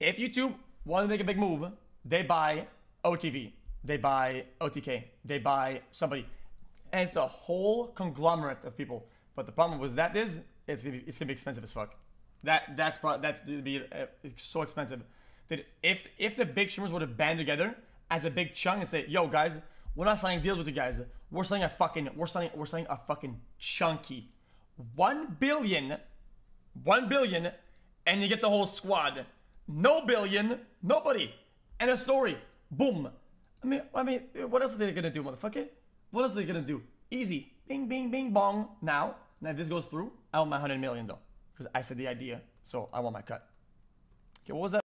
If YouTube want to make a big move, they buy OTV, they buy OTK, they buy somebody. And it's a whole conglomerate of people. But the problem with that is it's gonna be, it's gonna be expensive as fuck. That that's that's gonna be uh, so expensive. That if if the big streamers would have band together as a big chunk and say, "Yo, guys, we're not signing deals with you guys. We're signing a fucking we're signing we're signing a fucking chunky, one billion, one billion, and you get the whole squad." no billion, nobody, and a story. Boom. I mean, I mean, what else are they gonna do, motherfucker? What else are they gonna do? Easy. Bing, bing, bing, bong. Now, now if this goes through, I want my 100 million though. Because I said the idea, so I want my cut. Okay, what was that?